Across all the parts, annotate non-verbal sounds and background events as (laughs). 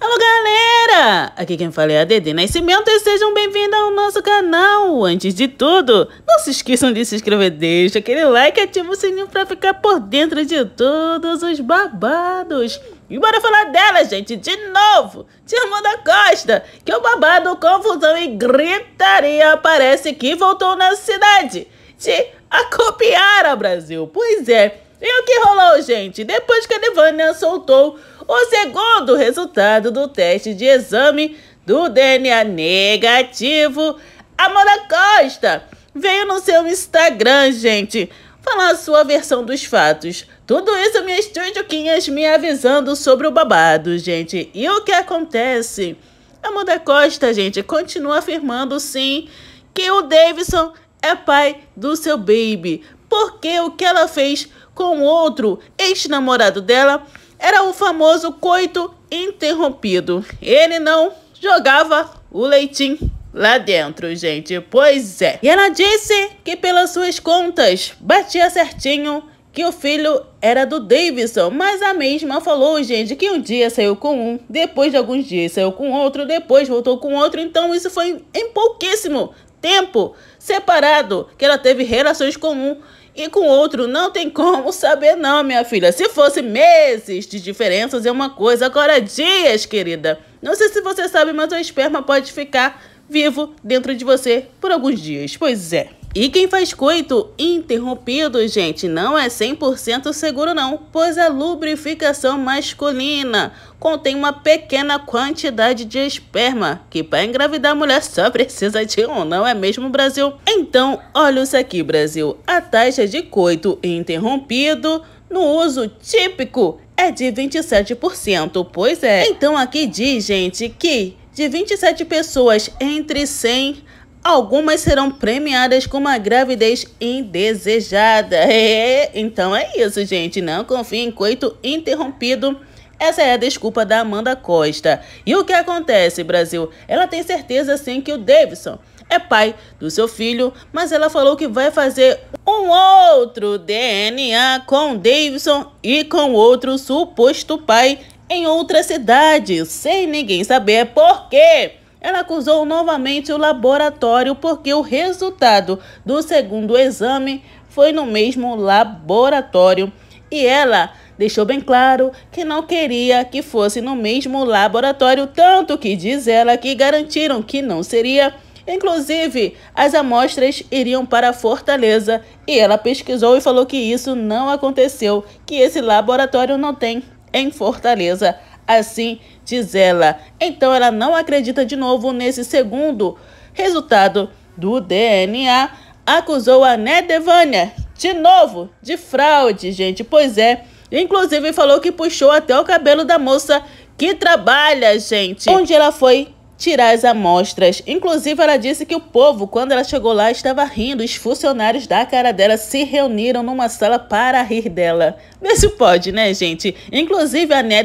Alô galera, aqui quem fala é a Dede Nascimento e sejam bem-vindos ao nosso canal. Antes de tudo, não se esqueçam de se inscrever, deixa aquele like e ativa o sininho para ficar por dentro de todos os babados. E bora falar dela, gente, de novo, de Amanda Costa, que é o babado, confusão e gritaria parece que voltou na cidade de acopiar a Brasil. Pois é, e o que rolou, gente? Depois que a Devânia soltou o segundo resultado do teste de exame do DNA negativo, a Amanda Costa veio no seu Instagram, gente, falar a sua versão dos fatos. Tudo isso minhas tioquinhas me avisando sobre o babado, gente. E o que acontece? A Moda Costa, gente, continua afirmando sim que o Davidson é pai do seu baby porque o que ela fez com outro ex-namorado dela era o famoso coito interrompido. Ele não jogava o leitinho lá dentro, gente. Pois é. E ela disse que pelas suas contas batia certinho que o filho era do Davidson, mas a mesma falou, gente, que um dia saiu com um, depois de alguns dias saiu com outro, depois voltou com outro, então isso foi em pouquíssimo tempo separado que ela teve relações com um e com outro não tem como saber, não, minha filha. Se fosse meses de diferenças é uma coisa, agora dias, querida. Não sei se você sabe, mas o esperma pode ficar vivo dentro de você por alguns dias. Pois é. E quem faz coito interrompido, gente, não é 100% seguro não, pois a lubrificação masculina contém uma pequena quantidade de esperma, que para engravidar a mulher só (laughs) precisa de um, não é mesmo, Brasil? Então, olha isso aqui, Brasil. A taxa de coito interrompido no uso típico é de 27%, pois é. Então aqui diz, gente, que de 27 pessoas entre 100 Algumas serão premiadas com uma gravidez indesejada. (laughs) É, então é isso, gente. Não confie em coito interrompido. Essa é a desculpa da Amanda Costa. E o que acontece, Brasil? Ela tem certeza sim que o Davidson é pai do seu filho, mas ela falou que vai fazer um outro DNA com Davidson e com outro suposto pai em outra cidade, sem ninguém saber por quê ela acusou novamente o laboratório porque o resultado do segundo exame foi no mesmo laboratório e ela deixou bem claro que não queria que fosse no mesmo laboratório, tanto que diz ela que garantiram que não seria. Inclusive, as amostras iriam para Fortaleza e ela pesquisou e falou que isso não aconteceu, que esse laboratório não tem em Fortaleza. Assim diz ela. Então ela não acredita de novo nesse segundo resultado do DNA. Acusou a Nedevânia de novo de fraude, gente. Pois é. Inclusive falou que puxou até o cabelo da moça que trabalha, gente. Onde ela foi tirar as amostras. Inclusive, ela disse que o povo, quando ela chegou lá, estava rindo. Os funcionários da cara dela se reuniram numa sala para rir dela. Vê se pode, né, gente? Inclusive, a Né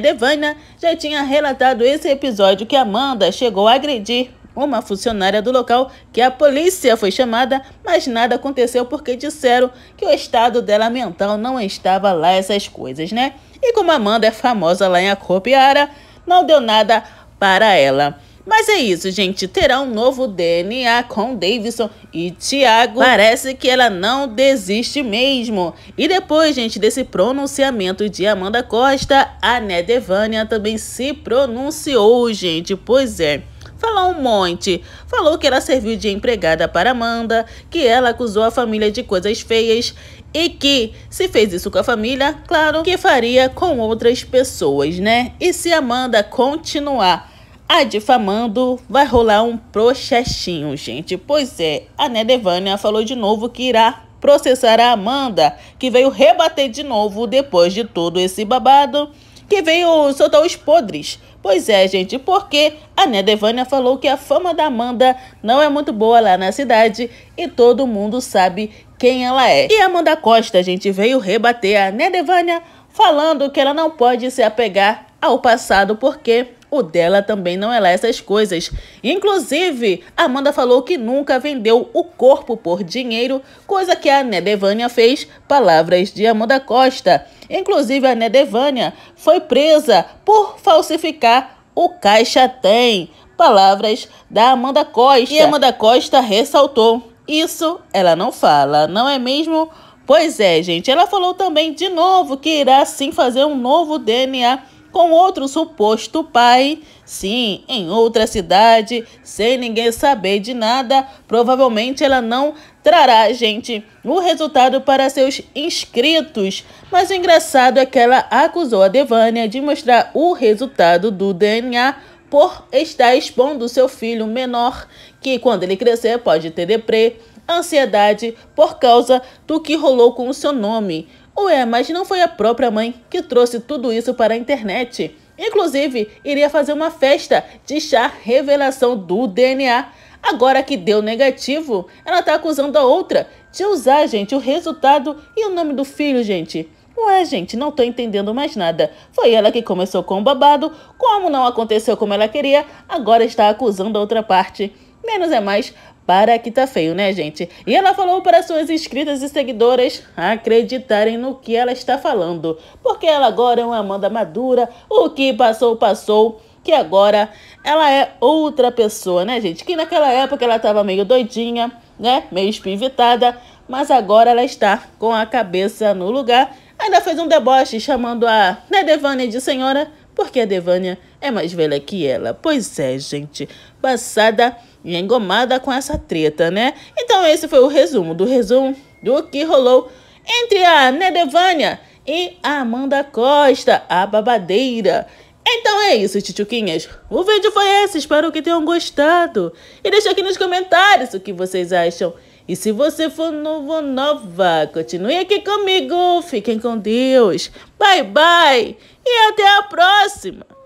já tinha relatado esse episódio que Amanda chegou a agredir uma funcionária do local que a polícia foi chamada, mas nada aconteceu porque disseram que o estado dela mental não estava lá essas coisas, né? E como Amanda é famosa lá em Acopiara, não deu nada para ela. Mas é isso, gente. Terá um novo DNA com Davidson e Thiago. Parece que ela não desiste mesmo. E depois, gente, desse pronunciamento de Amanda Costa, a Nedevânia também se pronunciou, gente. Pois é falou um monte. Falou que ela serviu de empregada para Amanda, que ela acusou a família de coisas feias e que, se fez isso com a família, claro que faria com outras pessoas, né? E se Amanda continuar a difamando, vai rolar um processinho, gente. Pois é, a Nedevania falou de novo que irá processar a Amanda, que veio rebater de novo depois de todo esse babado, que veio soltar os podres. Pois é, gente, porque a Nedevania falou que a fama da Amanda não é muito boa lá na cidade e todo mundo sabe quem ela é. E a Amanda Costa, gente, veio rebater a Nedevania falando que ela não pode se apegar ao passado porque o dela também não é lá essas coisas. Inclusive, Amanda falou que nunca vendeu o corpo por dinheiro, coisa que a Nedevânia fez, palavras de Amanda Costa. Inclusive, a Nedevânia foi presa por falsificar o caixa tem, palavras da Amanda Costa. E Amanda Costa ressaltou: isso ela não fala, não é mesmo? Pois é, gente. Ela falou também de novo que irá sim fazer um novo DNA com outro suposto pai, sim, em outra cidade, sem ninguém saber de nada, provavelmente ela não trará, gente, o resultado para seus inscritos. Mas o engraçado é que ela acusou a Devânia de mostrar o resultado do DNA por estar expondo seu filho menor, que quando ele crescer pode ter deprê, ansiedade por causa do que rolou com o seu nome. Ou é, mas não foi a própria mãe que trouxe tudo isso para a internet. Inclusive, iria fazer uma festa de chá revelação do DNA. Agora que deu negativo, ela está acusando a outra de usar, gente, o resultado e o nome do filho, gente. Ué, gente, não tô entendendo mais nada. Foi ela que começou com o babado, como não aconteceu como ela queria, agora está acusando a outra parte. Menos é mais, para que tá feio, né, gente? E ela falou para suas inscritas e seguidoras acreditarem no que ela está falando, porque ela agora é uma Amanda madura, o que passou, passou, que agora ela é outra pessoa, né, gente? Que naquela época ela estava meio doidinha, né, meio espivitada, mas agora ela está com a cabeça no lugar. Ainda fez um deboche chamando a né, de senhora, porque a Devânia é mais velha que ela. Pois é, gente, passada e engomada com essa treta, né? Então esse foi o resumo do resumo do que rolou entre a Nedevânia e a Amanda Costa, a babadeira. Então é isso, titioquinhas. O vídeo foi esse, espero que tenham gostado. E deixa aqui nos comentários o que vocês acham. E se você for novo ou nova, continue aqui comigo. Fiquem com Deus. Bye, bye. E até a próxima.